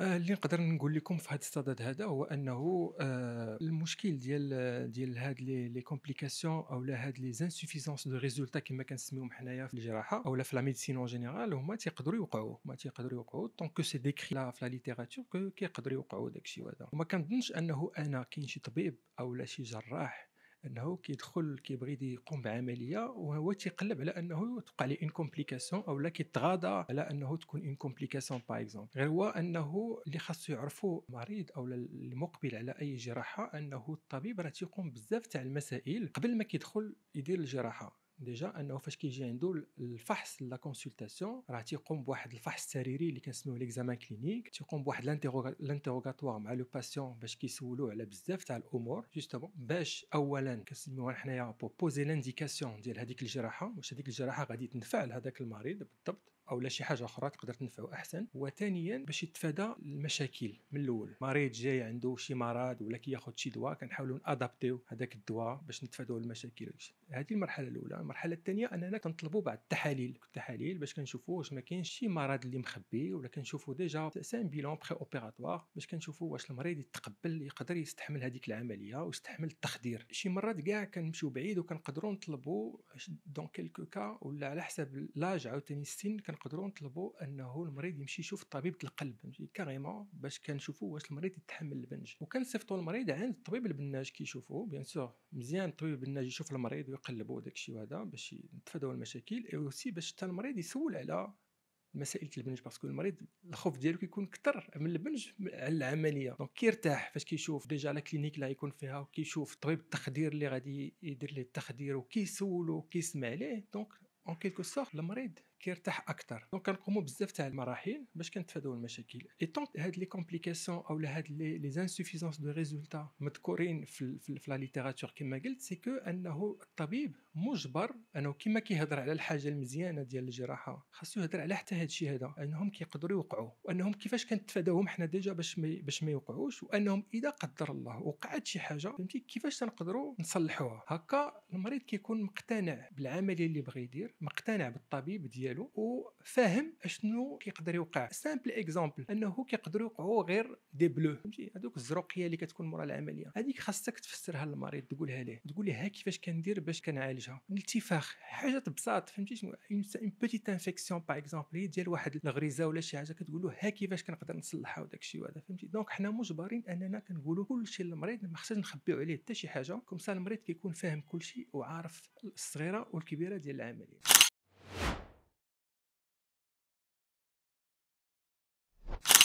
آه، اللي نقدر نقول لكم في هذا الصدد هذا هو انه آه، المشكل ديال ديال هاد لي كومبليكاسيون او لا هاد لي انسوفيزونس دو ريزولتا كما كنسميوهم حنايا في الجراحه او لا في لا ميديسين اون جينيرال هما تيقدروا يوقعوا هما تيقدروا يوقعوا طونك سي ديكري لا في لا ليتيراتور كيقدروا يوقعوا داكشي هذا وما كنظنش انه انا كاين شي طبيب او لا شي جراح انه كيدخل كيبغي يقوم بعمليه وهو تيقلب على انه توقع ليه اون كومبليكاسيون او لا كيتغاضى على انه تكون اون كومبليكاسيون باغ اكزومبل غير هو انه اللي خاصو يعرفو المريض او المقبل على اي جراحه انه الطبيب راه تيقوم بزاف تاع المسائل قبل ما كيدخل يدير الجراحه ديجا انه فاش كيجي عنده الفحص لا كونسلتاسيون راه تيقوم بواحد الفحص سريري اللي كنسميوه ليكزامان كلينيك تيقوم بواحد لانتيروغاتوار مع لو باسيون باش كيسولوه على بزاف تاع الامور جوستومون باش اولا كنسميوها حنايا بوبوزي لانديكاسيون ديال هذيك الجراحه واش هذيك الجراحه غادي تنفع لهذاك المريض بالضبط او لا شي حاجه اخرى تقدر تنفعو احسن وثانيا باش يتفادى المشاكل من الاول مريض جاي عنده شي مرض ولا كياخذ شي دواء كنحاولوا نادابتيو هذاك الدواء باش نتفادوا المشاكل هذه المرحله الاولى المرحله الثانيه اننا كنطلبوا بعض التحاليل التحاليل باش كنشوفوا واش ما كاينش شي مرض اللي مخبي ولا كنشوفوا ديجا سان بيلون بري اوبيراتوار باش كنشوفوا واش المريض يتقبل يقدر يستحمل هذيك العمليه ويستحمل التخدير شي مرات كاع كنمشيو بعيد وكنقدروا نطلبوا دون كيلكو كا ولا على حسب لاج عاوتاني السن نقدروا نطلبوا انه المريض يمشي يشوف طبيبه القلب يمشي كاريمون باش كنشوفوا واش المريض يتحمل البنج وكنصيفطوا المريض عند الطبيب البناج كيشوفوا بيان سور مزيان الطبيب البناج يشوف المريض ويقلبوا داك الشيء هذا باش نتفاداو المشاكل اي اوسي باش حتى المريض يسول على مسائل البنج باسكو المريض الخوف ديالو كيكون اكثر من البنج على العمليه دونك كيرتاح فاش كيشوف ديجا لا كلينيك اللي غيكون فيها وكيشوف طبيب التخدير اللي غادي يدير ليه التخدير وكيسولو وكيسمع ليه دونك اون كيلكو سورت المريض كيرتاح اكثر دونك كنقوموا بزاف تاع المراحل باش كنتفادوا المشاكل اي طونك هاد لي كومبليكاسيون او هاد لي لي انسوفيزونس دو ريزولتا مذكورين في في لا ليتيراتور كما قلت سي كو انه الطبيب مجبر انه كما كيهضر على الحاجه المزيانه ديال الجراحه خاصو يهضر على حتى هاد الشيء هذا انهم كيقدروا يوقعوا وانهم كيفاش كنتفاداوهم حنا ديجا باش ما باش ما يوقعوش وانهم اذا قدر الله وقعت شي حاجه فهمتي كيفاش تنقدروا نصلحوها هكا المريض كيكون مقتنع بالعمليه اللي بغى يدير مقتنع بالطبيب ديال ديالو وفاهم اشنو كيقدر يوقع سامبل اكزامبل انه كيقدر يوقعوا غير دي بلو فهمتي هذوك الزروقيه اللي كتكون مورا العمليه هذيك خاصك تفسرها للمريض تقولها ليه تقول ليه ها كيفاش كندير باش كنعالجها الانتفاخ حاجه بساط فهمتي اون بوتيت انفيكسيون باغ اكزومبل هي ديال واحد الغريزه ولا شي حاجه كتقول له ها كيفاش كنقدر نصلحها وداك الشيء وهذا فهمتي دونك حنا مجبرين اننا كنقولوا كلشي للمريض ما خصناش نخبيو عليه حتى شي حاجه كومسا المريض كيكون فاهم كلشي وعارف الصغيره والكبيره ديال العمليه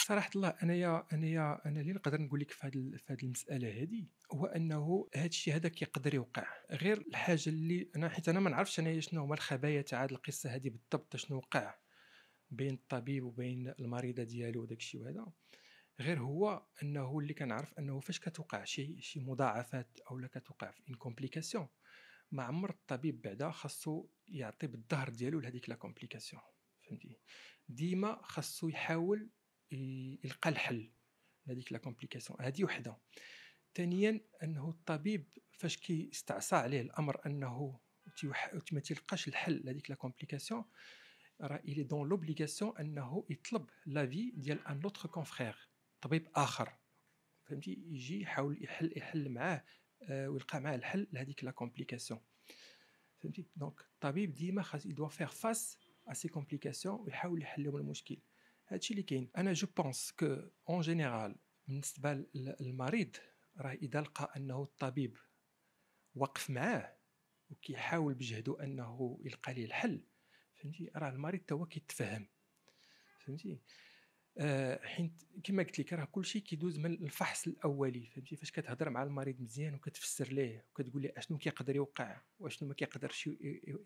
صراحه الله انايا انايا انا اللي نقدر نقول لك في هذه في هذه المساله هذه هو انه هذا الشيء هذا كيقدر يوقع غير الحاجه اللي انا حيت انا ما نعرفش انايا شنو هما الخبايا تاع هذه القصه هذه بالضبط شنو وقع بين الطبيب وبين المريضه ديالو وداك الشيء وهذا غير هو انه اللي كنعرف انه فاش كتوقع شي شي مضاعفات او لا كتوقع في ان كومبليكاسيون ما عمر الطبيب بعدا خاصو يعطي بالظهر ديالو لهذيك لا كومبليكاسيون فهمتي ديما خاصو يحاول يلقى الحل لهذيك لا كومبليكاسيون هذه وحده ثانيا انه الطبيب فاش كيستعصى عليه الامر انه ما تلقاش الحل لهذيك لا كومبليكاسيون راه الي دون لوبليغاسيون انه يطلب لافي ديال ان لوتر كونفرير طبيب اخر فهمتي يجي يحاول يحل يحل معاه آه، ويلقى معاه الحل لهذيك لا كومبليكاسيون فهمتي دونك الطبيب ديما خاص يدوا فيغ فاس ا سي كومبليكاسيون ويحاول يحل لهم المشكل هادشي اللي كاين انا جو بونس كو اون جينيرال بالنسبه للمريض راه اذا لقى انه الطبيب واقف معاه وكيحاول بجهده انه يلقى ليه الحل فهمتي راه المريض توا هو كيتفهم فهمتي آه حين كما قلت لك راه كلشي كيدوز من الفحص الاولي فهمتي فاش كتهضر مع المريض مزيان وكتفسر ليه وكتقول ليه اشنو كيقدر يوقع واشنو ما كيقدرش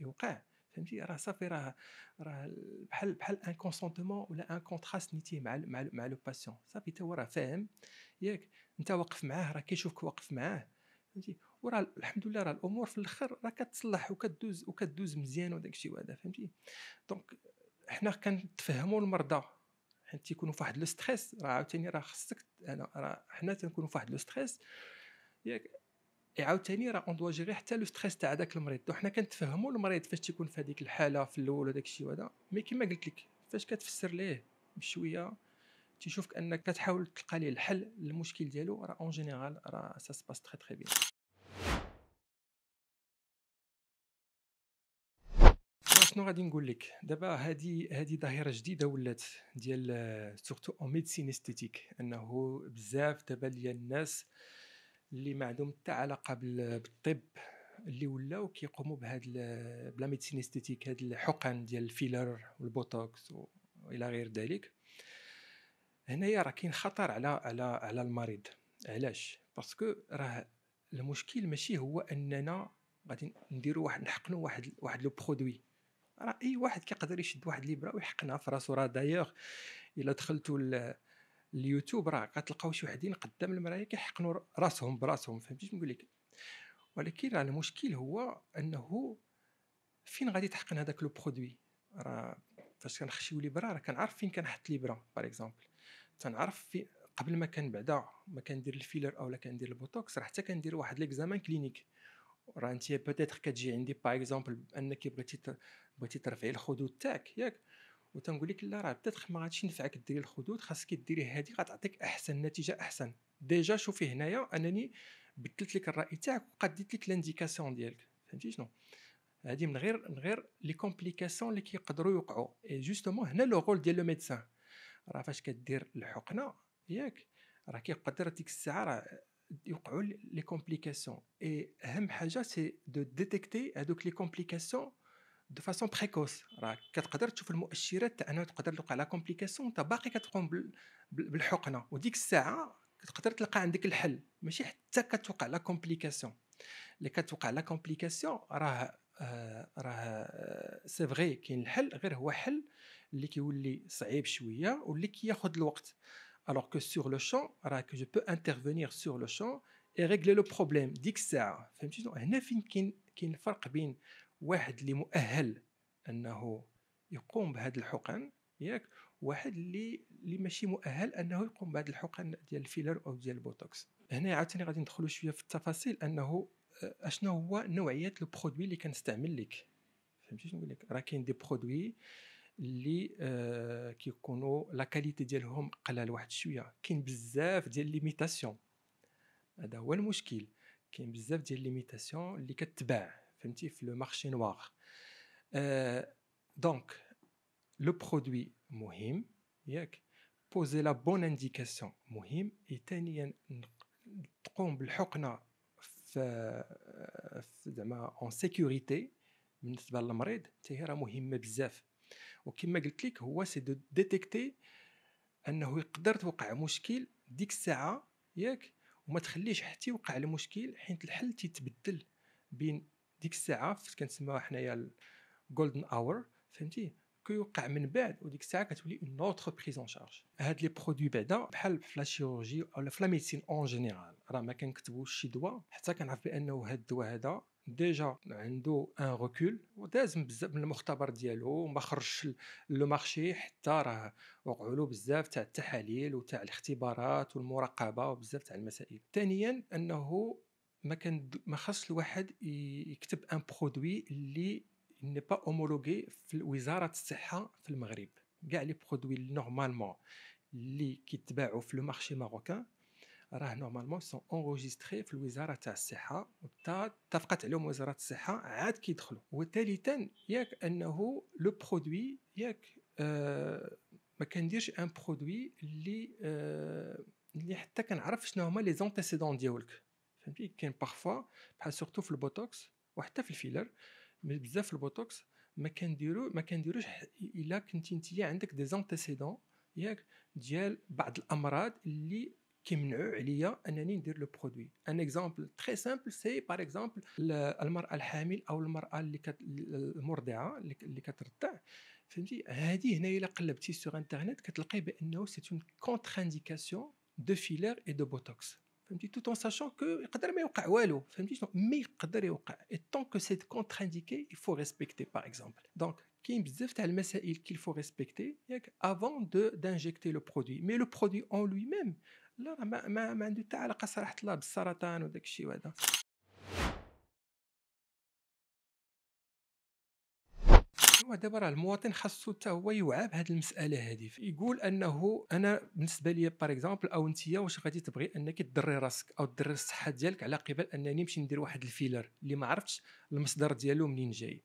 يوقع فهمتي راه صافي راه راه بحال بحال ان كونسونتمون ولا ان كونتراست نيتيه مع مع مع لو باسيون صافي حتى هو راه فاهم ياك انت واقف معاه راه كيشوفك واقف معاه فهمتي وراه الحمد لله راه الامور في الاخر راه كتصلح وكدوز وكدوز مزيان وداك الشيء وهذا فهمتي دونك حنا كنتفهموا المرضى حيت تيكونوا فواحد لو ستريس راه عاوتاني راه خصك انا راه حنا تنكونوا فواحد لو ستريس ياك عاوتاني راه اون دوا جيري حتى لو ستريس تاع داك المريض حنا كنتفهموا المريض فاش تيكون في هذيك الحاله في الاول وداك الشيء وهذا مي كيما قلت لك فاش كتفسر ليه بشويه تيشوفك انك كتحاول تلقى ليه الحل للمشكل ديالو راه اون جينيرال راه سا سباس تري تري بيان شنو غادي نقول لك دابا هادي هادي ظاهره جديده ولات ديال سورتو اون ميديسين استيتيك انه بزاف دابا ديال الناس اللي ما عندهم حتى علاقه بالطب اللي ولاو كيقوموا بهاد بلا ميديسين استيتيك هاد الحقن ديال الفيلر والبوتوكس والى غير ذلك هنايا راه كاين خطر على على على المريض علاش باسكو راه المشكل ماشي هو اننا غادي نديرو واحد نحقنوا واحد واحد لو برودوي راه اي واحد كيقدر يشد واحد ليبره ويحقنها في راسو راه دايوغ الا دخلتو اليوتيوب راه كتلقاو شي وحدين قدام المرايه كيحقنوا راسهم براسهم فهمتي شنو نقول لك ولكن راه المشكل هو انه فين غادي تحقن هذاك لو برودوي راه فاش كنخشيو ليبرا راه كنعرف فين كنحط ليبرا باغ اكزومبل تنعرف في قبل ما بعدا ما كندير الفيلر اولا كندير البوتوكس راه حتى كندير واحد ليكزامان كلينيك راه انت بوتيتر كتجي عندي باغ اكزومبل انك بغيتي بغيتي ترفعي الخدود تاعك ياك وتنقول لك لا راه بيتيتر ما غاديش ينفعك ديري الخدود خاصك ديري هذه غتعطيك احسن نتيجه احسن ديجا شوفي هنايا انني بدلت لك الراي تاعك وقد ديت لك لانديكاسيون ديالك فهمتي شنو هذه من غير من غير لي كومبليكاسيون اللي كيقدروا يوقعوا اي جوستومون هنا لو رول ديال لو ميدسان راه فاش كدير الحقنه ياك راه كيقدر ديك الساعه راه يوقعوا لي كومبليكاسيون اي اهم حاجه سي دو ديتيكتي هذوك لي كومبليكاسيون دو فاسون بريكوس راك كتقدر تشوف المؤشرات تاع انه تقدر توقع لا كومبليكاسيون وانت باقي كتقوم بالحقنه وديك الساعه كتقدر تلقى عندك الحل ماشي حتى كتوقع لا كومبليكاسيون اللي كتوقع لا كومبليكاسيون راه آه، راه سي آه، فغي كاين الحل غير هو حل اللي كيولي صعيب شويه واللي كياخذ الوقت alors que sur le champ راه جو بو انترفينير سور لو champ اي ريغلي لو بروبليم ديك الساعه فهمتي هنا فين كاين كاين الفرق بين واحد اللي مؤهل انه يقوم بهذا الحقن ياك واحد اللي اللي ماشي مؤهل انه يقوم بهذا الحقن ديال الفيلر او ديال البوتوكس هنا عاوتاني غادي ندخلوا شويه في التفاصيل انه آه، اشنو هو نوعيه لو برودوي اللي كنستعمل لك فهمتي شنو نقول لك راه كاين دي برودوي اللي آه كيكونوا لا كاليتي ديالهم قلال واحد شويه كاين بزاف ديال ليميتاسيون هذا هو المشكل كاين بزاف ديال ليميتاسيون اللي كتباع فهمتي في لو مارشي نوار دونك لو برودوي مهم ياك بوزي لا بون انديكاسيون مهم اي ثانيا تقوم بالحقنه في زعما اون سيكوريتي بالنسبه للمريض حتى هي راه مهمه بزاف وكما قلت لك هو سي دو ديتيكتي انه يقدر توقع مشكل ديك الساعه ياك وما تخليش حتى يوقع المشكل حيت الحل تيتبدل بين ديك الساعه كنسموها حنايا جولدن اور فهمتي كيوقع من بعد وديك الساعه كتولي اون اوتر بريز اون شارج هاد لي برودوي بعدا بحال في لاشيروجي او في لا ميديسين اون جينيرال راه ما كنكتبوش شي دواء حتى كنعرف بانه هاد الدواء هذا ديجا عنده ان ركول وداز بزاف من المختبر ديالو ما خرجش لو مارشي حتى راه وقعوا له بزاف تاع التحاليل وتاع الاختبارات والمراقبه وبزاف تاع المسائل ثانيا انه ما كان ما خاص الواحد يكتب ان برودوي اللي ني با اومولوغي في وزاره الصحه في المغرب كاع لي برودوي نورمالمون اللي كيتباعوا في لو مارشي ماروكان راه نورمالمون سون اونغوجيستري في الوزاره تاع الصحه حتى اتفقت عليهم وزاره الصحه عاد كيدخلوا وثالثا ياك انه لو برودوي ياك آه، ما كنديرش ان برودوي اللي آه، اللي حتى كنعرف شنو هما لي زونتيسيدون ديالك فهمتي كاين باغفوا بحال سورتو في البوتوكس وحتى في الفيلر بزاف في البوتوكس ما كنديرو ما كنديروش الا كنتي انت عندك دي زانتيسيدون ياك ديال بعض الامراض اللي كيمنعوا عليا انني ندير لو برودوي ان اكزامبل تري سامبل سي بار اكزامبل المراه الحامل او المراه اللي كت... المرضعه اللي كترضع فهمتي هذه هنا الا قلبتي سوغ انترنيت كتلقاي بانه سي اون كونتر انديكاسيون دو فيلر اي دو بوتوكس فهمتي tout en sachant que يقدر ما يوقع والو فهمتي شنو مي يقدر يوقع et tant que c'est contre-indiqué il faut respecter par exemple donc كاين بزاف تاع المسائل qu'il faut respecter ياك avant de d'injecter le produit mais le produit en lui-même لا ما ما, ما عنده حتى علاقه صراحه لا بالسرطان وداك الشيء وهذا دابا راه المواطن خاصو حتى هو يوعى بهذه المساله هذه يقول انه انا بالنسبه لي باغ اكزومبل او انت واش غادي تبغي انك تضري راسك او تضري الصحه ديالك على قبل انني نمشي ندير واحد الفيلر اللي ما عرفتش المصدر ديالو منين جاي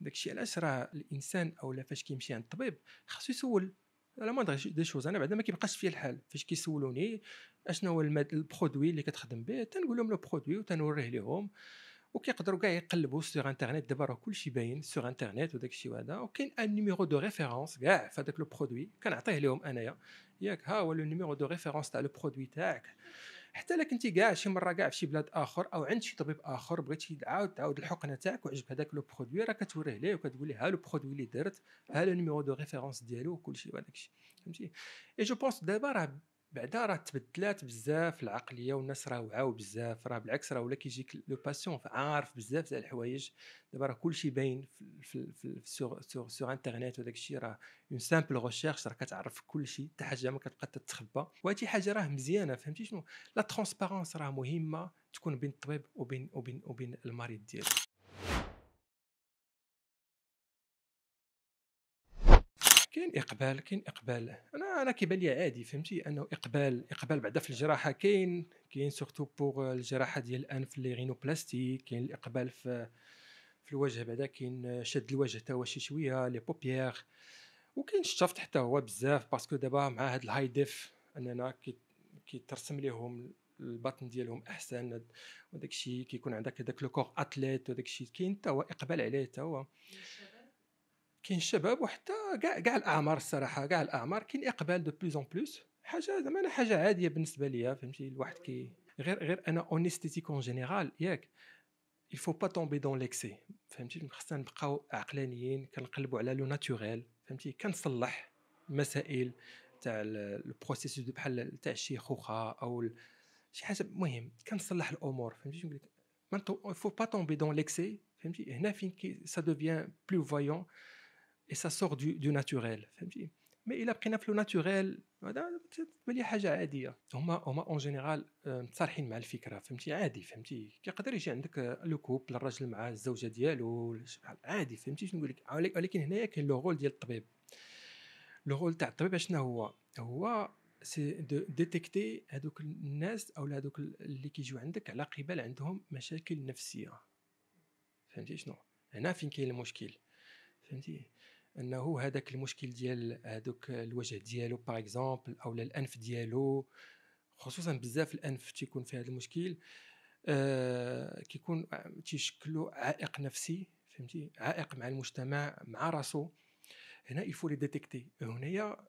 داكشي علاش راه الانسان اولا فاش كيمشي عند الطبيب خاصو يسول على ما دي شوز انا بعدا ما كيبقاش فيا الحال فاش كيسولوني اشنو هو البرودوي اللي كتخدم به تنقول لهم لو برودوي وتنوريه لهم وكيقدروا كاع يقلبوا سوغ انترنيت دابا راه كلشي باين سوغ انترنيت وداك الشيء وهذا وكاين ان نيميرو دو ريفيرونس كاع في هذاك لو برودوي كنعطيه لهم انايا ياك ها هو لو نيميرو دو ريفيرونس تاع لو برودوي تاعك حتى لك انت كاع شي مره كاع في شي بلاد اخر او عند شي طبيب اخر بغيتي تعاود تعاود الحقنه تاعك وعجب هذاك لو برودوي راه كتوريه ليه وكتقول ليه ها لو برودوي اللي درت ها لو نيميرو دو ريفيرونس ديالو وكلشي وهذاك الشيء فهمتي اي جو بونس دابا راه بعدا راه تبدلات بزاف العقليه والناس راه وعاو بزاف راه بالعكس راه ولا كيجيك لو باسيون عارف بزاف تاع الحوايج دابا راه كلشي باين في في سور سور سور انترنيت وداك الشيء راه اون سامبل ريشيرش راه كتعرف كلشي حتى حاجه ما كتبقى تتخبى وهادي حاجه راه مزيانه فهمتي شنو لا ترونسبارونس راه مهمه تكون بين الطبيب وبين وبين وبين المريض ديالو كاين اقبال كاين اقبال انا انا كيبان لي عادي فهمتي انه اقبال اقبال بعدا في الجراحه كاين كاين سورتو بوغ آه، الجراحه ديال الانف لي بلاستيك كاين الاقبال في في الوجه بعدا كاين آه، شد الوجه حتى هو شي شويه لي بوبيير وكاين الشفط حتى هو بزاف باسكو دابا مع هاد الهاي ديف اننا كيترسم ليهم البطن ديالهم احسن وداكشي كيكون عندك هذاك لو كور اتليت وداكشي كاين حتى هو اقبال عليه حتى هو كاين الشباب وحتى كاع كاع الاعمار الصراحه كاع الاعمار كاين اقبال دو بلوز اون بلوس حاجه زعما انا حاجه عاديه بالنسبه ليا فهمتي الواحد كي غير غير انا اونيستيتيك اون جينيرال ياك il faut pas tomber dans l'excès فهمتي خصنا نبقاو عقلانيين كنقلبوا على لو ناتوريل فهمتي كنصلح مسائل تاع دو بحال تاع الشيخوخه او شي حاجه المهم كنصلح الامور فهمتي نقول لك ما faut pas tomber dans l'excès فهمتي هنا فين كي سا دوفيان بلو فايون اي سا سور دو, دو ناتوريل فهمتي مي الا بقينا في لو ناتوريل هذا تبان حاجه عاديه هما هما اون جينيرال متصالحين مع الفكره فهمتي عادي فهمتي كيقدر يجي عندك لو كوب الراجل مع الزوجه ديالو عادي فهمتي شنو نقول لك ولكن هنايا كاين لو رول ديال الطبيب لو رول تاع الطبيب شنو هو هو سي دو ديتيكتي هذوك الناس او هذوك اللي كيجيو عندك على قبل عندهم مشاكل نفسيه فهمتي شنو هنا فين كاين المشكل فهمتي انه هذاك المشكل ديال هذوك الوجه ديالو باغ اكزومبل او الانف ديالو خصوصا بزاف الانف تيكون في هذا المشكل آه كيكون تيشكلوا عائق نفسي فهمتي عائق مع المجتمع مع راسو هنا يفو لي ديتيكتي هنايا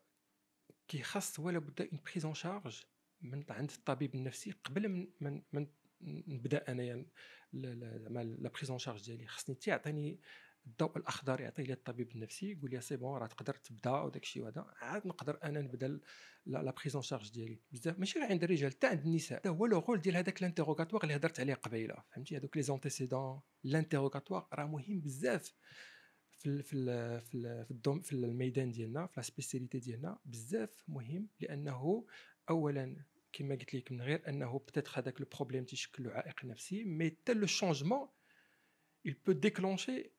كيخص ولا بد اون بريزون شارج من عند الطبيب النفسي قبل من من, من نبدا انايا زعما لا بريزون شارج ديالي خصني تيعطيني الضوء الاخضر يعطيه لي الطبيب النفسي يقول لي سي بون راه تقدر تبدا وداك الشيء وهذا عاد نقدر انا نبدا لا بريزون شارج ديالي بزاف ماشي غير عند الرجال حتى عند النساء هذا هو لو رول ديال هذاك الانتيروغاتوار اللي هضرت عليه قبيله فهمتي هذوك لي زونتيسيدون الانتيروغاتوار راه مهم بزاف في الـ في الـ في الـ في, الدوم في الميدان ديالنا في لا سبيسياليتي ديالنا بزاف مهم لانه اولا كما قلت لك من غير انه بتات هذاك بروبليم تيشكل عائق نفسي مي حتى لو شونجمون il peut déclencher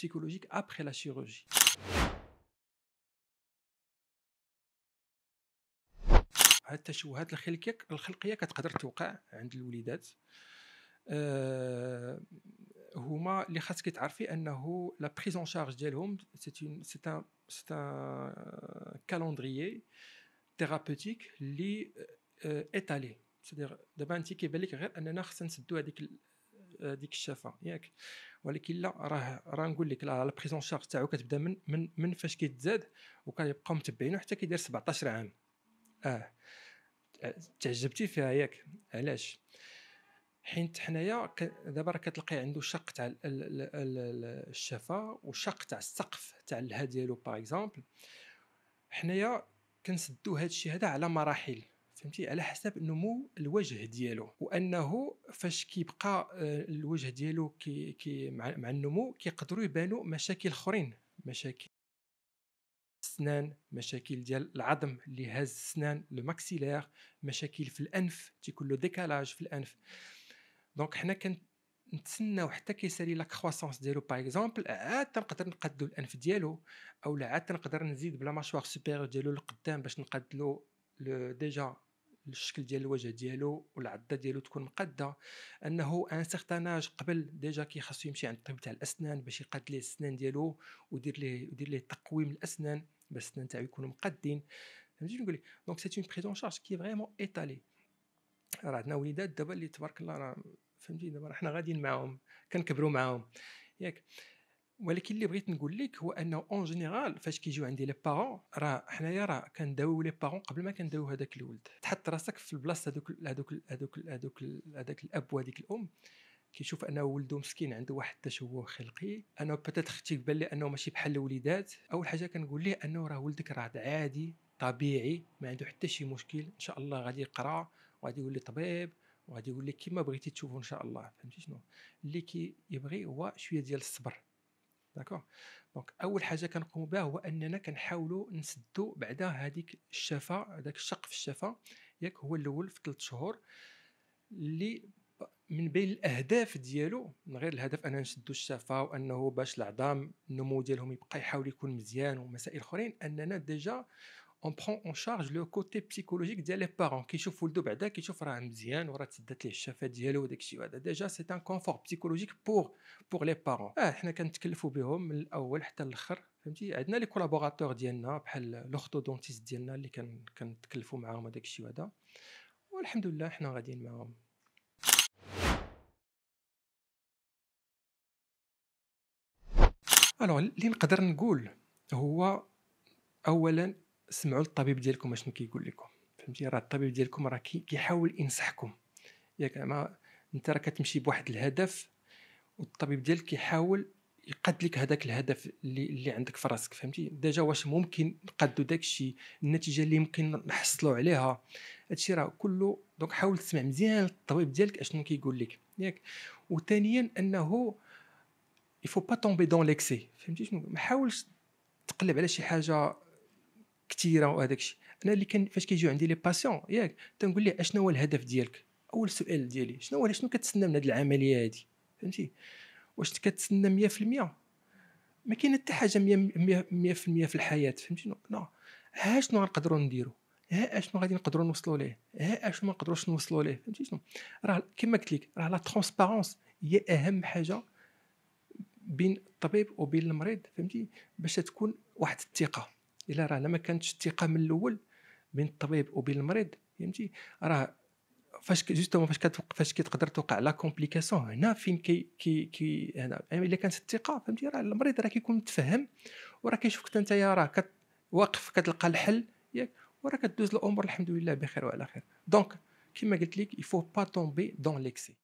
psychologique après la chirurgie. هاد التشوهات الخلقيه الخلقيه كتقدر توقع عند الوليدات أه هما اللي خاصك تعرفي انه لا بريز شارج ديالهم سي سي ان سي ان كالندريي ثيرابوتيك اللي ايتالي آه، آه، سي دابا انت كيبان لك غير اننا خصنا نسدو هذيك آه، ديك الشفه ياك ولكن لا راه راه نقول لك لا لا بريزون شارج تاعو كتبدا من من من فاش كيتزاد وكيبقاو متبعينو حتى كيدير 17 عام اه تعجبتي فيها ياك علاش حيت حنايا دابا راه كتلقي عنده شق تاع الشفا وشق تاع السقف تاع الها ديالو باغ اكزومبل حنايا كنسدو هذا الشيء هذا على مراحل فهمتي على حسب نمو الوجه ديالو وانه فاش كيبقى آه، الوجه ديالو كي, كي مع, النمو كيقدروا يبانوا مشاكل اخرين مشاكل السنان مشاكل ديال العظم اللي هاز السنان الماكسيلير مشاكل في الانف تيكون لو ديكالاج في الانف دونك حنا كنتسناو حتى كيسالي لا كرواسونس ديالو باغ اكزومبل عاد تنقدر نقدلو الانف ديالو او عاد تنقدر نزيد بلا ماشوار سوبيريور ديالو لقدام باش نقدلو ديجا الشكل ديال الوجه ديالو والعضه ديالو تكون مقاده انه ان سيغتان اج قبل ديجا كي خاصو يمشي عند الطبيب تاع الاسنان باش يقاد ليه الاسنان ديالو ويدير ليه ويدير ليه تقويم الاسنان باش الاسنان تاعو يكونوا مقادين فهمتي نقول لك دونك سيت اون بريزون شارج كي فريمون ايطالي راه عندنا وليدات دابا اللي تبارك الله راه فهمتي دابا حنا غاديين معاهم كنكبروا معاهم ياك ولكن اللي بغيت نقول لك هو انه اون جينيرال فاش كيجيو عندي لي بارون راه حنايا راه كنداويو لي بارون قبل ما كنداويو هذاك الولد تحط راسك في البلاصه هذوك هذوك هذوك هذوك هذاك الاب وهذيك الام كيشوف انه ولده مسكين عنده واحد التشوه خلقي انه بتات اختي بان لي انه ماشي بحال الوليدات اول حاجه كنقول ليه انه راه ولدك راه عادي طبيعي ما عنده حتى شي مشكل ان شاء الله غادي يقرا وغادي يولي طبيب وغادي يولي كيما بغيتي تشوفه ان شاء الله فهمتي شنو اللي كيبغي هو شويه ديال الصبر داكوغ دونك اول حاجه كنقوموا بها هو اننا كنحاولوا نسدوا بعدا هذيك الشفه هذاك الشق في الشفه ياك هو الاول في ثلاث شهور اللي من بين الاهداف ديالو من غير الهدف اننا نشدوا الشفه وانه باش العظام النمو ديالهم يبقى يحاول يكون مزيان ومسائل اخرين اننا ديجا آه اون برون اون شارج لو كوتي بسيكولوجيك ديال لي بارون كيشوف ولدو بعدا كيشوف راه مزيان وراه تسدات ليه الشفا ديالو وداك الشيء هذا ديجا سي ان كونفور بسيكولوجيك بور بور لي بارون اه حنا كنتكلفوا بهم من الاول حتى الاخر فهمتي عندنا لي كولابوراتور ديالنا بحال لورتودونتيست ديالنا اللي كان كنتكلفوا معاهم هذاك الشيء هذا والحمد لله حنا غاديين معاهم الوغ اللي نقدر نقول هو اولا سمعوا للطبيب ديالكم اشنو كيقول لكم فهمتي راه الطبيب ديالكم راه كيحاول ينصحكم ياك يعني ما انت راه كتمشي بواحد الهدف والطبيب ديالك كيحاول يقاد لك هذاك الهدف اللي اللي عندك في راسك فهمتي ديجا واش ممكن نقادو داك الشيء النتيجه اللي ممكن نحصلوا عليها هادشي راه كله دونك حاول تسمع مزيان الطبيب ديالك اشنو كيقول لك ياك وثانيا انه يفو با تومبي دون ليكسي فهمتي شنو ما حاولش تقلب على شي حاجه كثيره وهذاك الشيء انا اللي كان فاش كيجيو عندي لي باسيون ياك تنقول ليه اشنو هو الهدف ديالك اول سؤال ديالي شنو هو شنو كتسنى من هذه العمليه هذه فهمتي واش كتسنى 100% ما كاين حتى حاجه 100% في الحياه فهمتي نو ها شنو غنقدروا نديروا ها اشنو غادي نقدروا نوصلوا ليه ها اشنو ما نقدروش نوصلوا ليه فهمتي شنو راه كما قلت لك راه لا ترونسبارونس هي اهم حاجه بين الطبيب وبين المريض فهمتي باش تكون واحد الثقه الا راه ما كانتش الثقه من الاول بين الطبيب وبين المريض فهمتي راه فاش جوستومون فاش فاش كتقدر توقع لا كومبليكاسيون هنا فين كي كي كي هنا يعني الا كانت الثقه فهمتي راه المريض راه كيكون متفهم وراه كيشوفك حتى انت راه واقف كتلقى الحل ياك وراه كدوز الامور الحمد لله بخير وعلى خير دونك كما قلت لك يفو با تومبي دون ليكسي